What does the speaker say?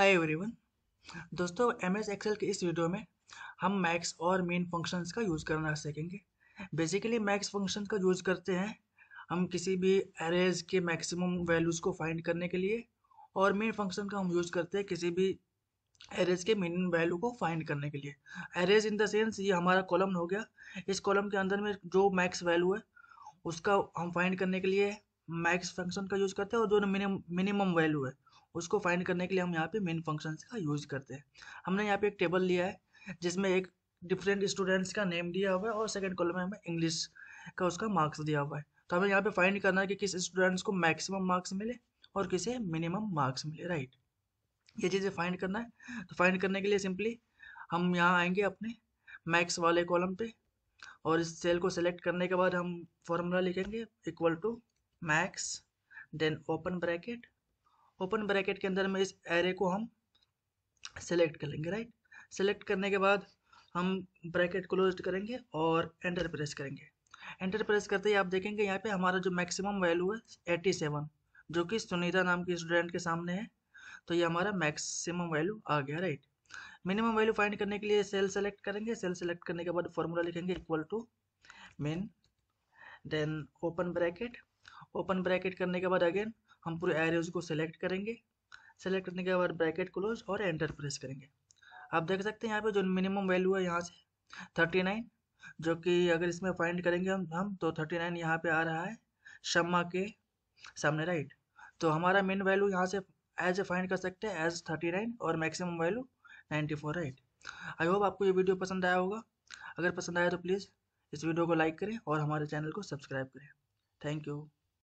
हाय everyone दोस्तों M S Excel के इस वीडियो में हम मैक्स और मेन फंक्शंस का यूज़ करना सीखेंगे बेसिकली मैक्स फंक्शन का यूज़ करते हैं हम किसी भी एरेज के मैक्सिमम वैल्यूज़ को फाइंड करने के लिए और मेन फंक्शन का हम यूज़ करते हैं किसी भी एरेज के मिनिमम वैल्यू को फाइंड करने के लिए एरेज इन द सेंस ये हमारा कॉलम हो गया इस कॉलम के अंदर में जो मैक्स वैल्यू है उसका हम फाइंड करने के लिए मैक्स फंक्शन का यूज़ करते हैं और जो मिनिमम वैल्यू है उसको फाइंड करने के लिए हम यहाँ पे मेन फंक्शन का यूज करते हैं हमने यहाँ पे एक टेबल लिया है जिसमें एक डिफरेंट स्टूडेंट्स का नेम दिया हुआ है और सेकेंड कॉलम में हमें इंग्लिश का उसका मार्क्स दिया हुआ है तो हमें यहाँ पे फाइंड करना है कि किस स्टूडेंट्स को मैक्सिमम मार्क्स मिले और किसे मिनिमम मार्क्स मिले राइट ये चीज़ें फाइंड करना है तो फाइंड करने के लिए सिंपली हम यहाँ आएंगे अपने मैक्स वाले कॉलम पे और इस सेल को सेलेक्ट करने के बाद हम फॉर्मूला लिखेंगे equal to max then open bracket open bracket के अंदर में इस एरे को हम सेलेक्ट कर लेंगे राइट सेलेक्ट करने के बाद हम ब्रैकेट क्लोज करेंगे और एंटर प्रेस करेंगे एंटर प्रेस करते ही आप देखेंगे यहाँ पे हमारा जो मैक्सिमम वैल्यू है एट्टी सेवन जो कि सुनीता नाम के स्टूडेंट के सामने है तो ये हमारा मैक्सिमम वैल्यू आ गया राइट मिनिमम वैल्यू फाइंड करने के लिए सेल सेलेक्ट करेंगे सेल सेलेक्ट करने के बाद फॉर्मूला लिखेंगे equal to min then open bracket open bracket करने के बाद अगेन हम पूरे एरियज को सेलेक्ट करेंगे सेलेक्ट करने के बाद ब्रैकेट क्लोज और एंटर प्रेस करेंगे आप देख सकते हैं यहाँ पे जो मिनिमम वैल्यू है यहाँ से थर्टी नाइन जो कि अगर इसमें फाइंड करेंगे हम हम तो थर्टी नाइन यहाँ पर आ रहा है शम्मा के सामने राइट तो हमारा मेन वैल्यू यहाँ से एज ए फाइंड कर सकते हैं एज थर्टी नाइन और maximum value ninety four right I hope आपको ये वीडियो पसंद आया होगा अगर पसंद आया तो प्लीज़ इस वीडियो को लाइक करें और हमारे चैनल को सब्सक्राइब करें थैंक यू